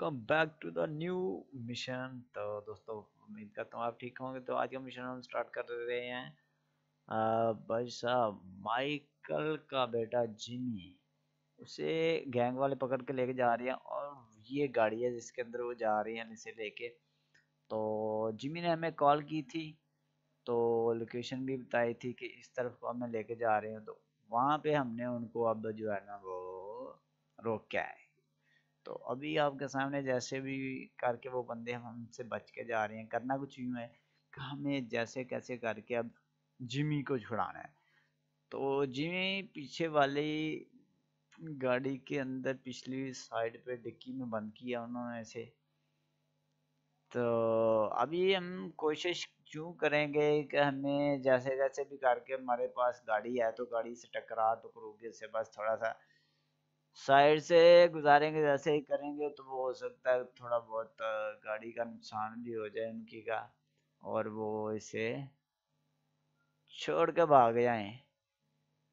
come back to the new mission तो दोस्तों उम्मीद करता हूँ आप ठीक होंगे तो आज का मिशन हम स्टार्ट कर रहे हैं भाई साहब माइकल का बेटा जिमी उसे गैंग वाले पकड़ के लेके जा रही है और ये गाड़ी है जिसके अंदर वो जा रही है इसे लेके तो जिमी ने हमें कॉल की थी तो लोकेशन भी बताई थी कि इस तरफ को हमें लेके जा रहे हैं तो वहाँ पे हमने उनको अब जो है ना वो रोक के आए तो अभी आपके सामने जैसे भी करके वो बंदे हम हमसे बच के जा रहे हैं करना कुछ यूँ है कि हमें जैसे कैसे करके अब जिमी को छुड़ाना है तो जिमी पीछे वाली गाड़ी के अंदर पिछली साइड पे डिक्की में बंद किया उन्होंने ऐसे तो अभी हम कोशिश क्यों करेंगे कि हमें जैसे जैसे भी करके हमारे पास गाड़ी है तो गाड़ी से टकरा टकरू करोगे से बस थोड़ा सा साइड से गुजारेंगे जैसे ही करेंगे तो वो हो सकता है थोड़ा बहुत गाड़ी का नुकसान भी हो जाए उनकी का और वो इसे छोड़ के भाग जाए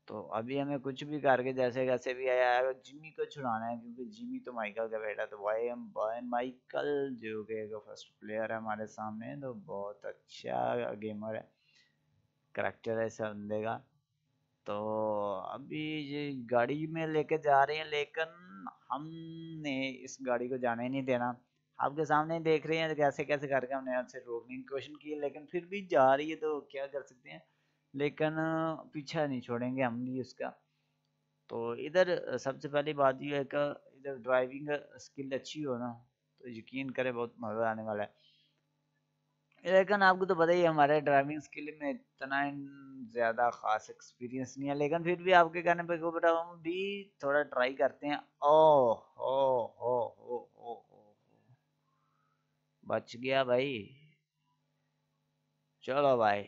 तो अभी हमें कुछ भी करके जैसे कैसे भी आया है जिमी को छुड़ाना है क्योंकि जिमी तो माइकल का बेटा तो वाई एम माइकल जो कि फर्स्ट प्लेयर है हमारे सामने तो बहुत अच्छा गेमर है करेक्टर है इस देगा का तो अभी ये गाड़ी में लेके जा रहे हैं लेकिन हमने इस गाड़ी को जाने नहीं देना आपके सामने देख रहे हैं कैसे कैसे करके हमने आपसे रोकने की कोशिश की लेकिन फिर भी जा रही है तो क्या कर सकते हैं लेकिन पीछा नहीं छोड़ेंगे हम भी उसका तो इधर सबसे पहली बात यह है कि इधर ड्राइविंग स्किल अच्छी हो ना तो यकीन करें बहुत मज़ा आने वाला है लेकिन आपको तो पता ही हमारे ड्राइविंग स्किल में इतना ज़्यादा ख़ास एक्सपीरियंस नहीं है लेकिन फिर भी आपके कहने पर बेटा हम भी थोड़ा ट्राई करते हैं ओ हो हो हो हो बच गया भाई चलो भाई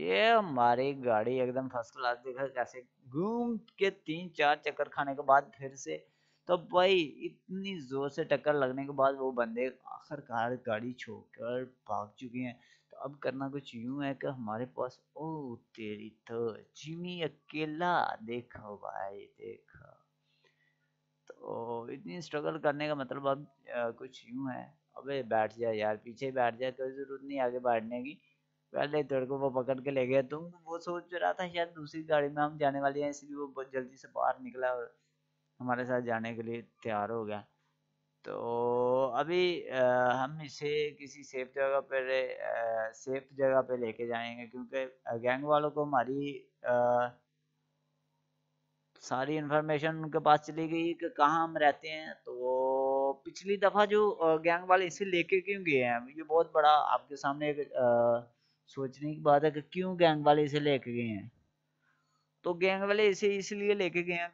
ये हमारी गाड़ी एकदम फर्स्ट क्लास देखा कैसे घूम के तीन चार चक्कर खाने के बाद फिर से तो भाई इतनी जोर से टक्कर लगने के बाद वो बंदे आखिरकार गाड़ी छोड़कर भाग चुके हैं तो अब करना कुछ यूं है कि हमारे पास ओ तेरी तो जिमी अकेला देखो भाई देखो तो इतनी स्ट्रगल करने का मतलब अब कुछ यूं है अबे बैठ जा यार पीछे बैठ जा कोई जरूरत नहीं आगे बैठने की पहले तेरे को वो पकड़ के ले गया तुम वो सोच रहा था शायद दूसरी गाड़ी में हम जाने वाले हैं इसलिए वो बहुत जल्दी से बाहर निकला और हमारे साथ जाने के लिए तैयार हो गया तो अभी आ, हम इसे किसी सेफ जगह पर सेफ जगह पे लेके जाएंगे क्योंकि गैंग वालों को हमारी सारी इन्फॉर्मेशन उनके पास चली गई कि कहाँ हम रहते हैं तो पिछली दफ़ा जो गैंग वाले इसे लेके क्यों गए हैं ये बहुत बड़ा आपके सामने एक आ, सोचने की बात है कि क्यों गैंग वाले इसे लेके गए हैं तो गैंग वाले इसे इसलिए लेके गए हैं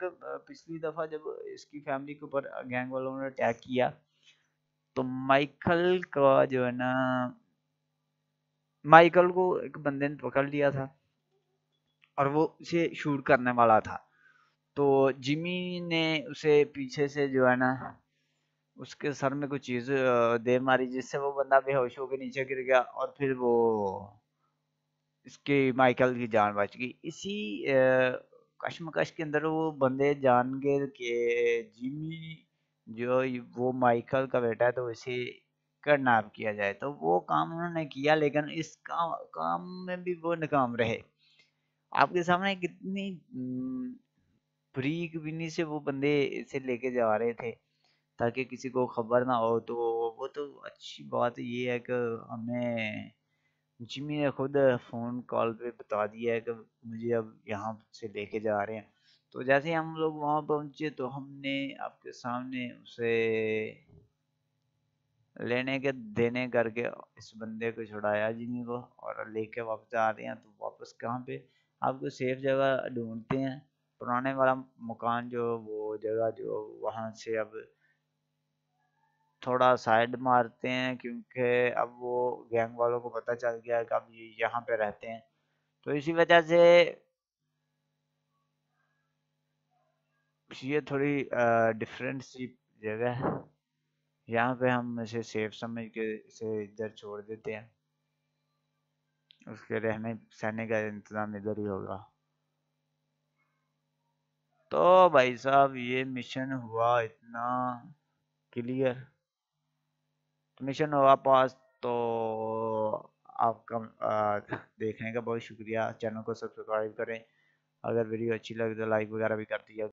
पिछली दफा जब इसकी फैमिली के ऊपर गैंग वालों ने अटैक किया तो माइकल का जो है ना माइकल को एक बंदे ने पकड़ लिया था और वो उसे शूट करने वाला था तो जिमी ने उसे पीछे से जो है ना उसके सर में कुछ चीज दे मारी जिससे वो बंदा बेहोश होकर नीचे गिर गया और फिर वो इसके माइकल की जान बच गई इसी कशमकश के अंदर वो बंदे जान गए कि जिमी जो वो माइकल का बेटा है तो इसे किडनैप किया जाए तो वो काम उन्होंने किया लेकिन इस काम काम में भी वो नाकाम रहे आपके सामने कितनी बरीकबीनी से वो बंदे इसे लेके जा रहे थे ताकि किसी को खबर ना हो तो वो तो अच्छी बात ये है कि हमें जिमी ने खुद फ़ोन कॉल पे बता दिया है कि मुझे अब यहाँ से लेके जा रहे हैं तो जैसे हम लोग वहाँ पहुँचे तो हमने आपके सामने उसे लेने के देने करके इस बंदे को छुड़ाया जिमी को और लेके वापस आ रहे हैं तो वापस कहाँ पे आपको सेफ जगह ढूंढते हैं पुराने वाला मकान जो वो जगह जो वहाँ से अब थोड़ा साइड मारते हैं क्योंकि अब वो गैंग वालों को पता चल गया कि अब ये यहाँ पे रहते हैं तो इसी वजह से ये थोड़ी डिफरेंट सी जगह है यहाँ पे हम इसे सेफ समझ के इसे इधर छोड़ देते हैं उसके रहने सहने का इंतज़ाम इधर ही होगा तो भाई साहब ये मिशन हुआ इतना क्लियर तो मिशन होगा पास तो आपका देखने का बहुत शुक्रिया चैनल को सब्सक्राइब करें अगर वीडियो अच्छी लगे तो लाइक वगैरह भी कर दीजिए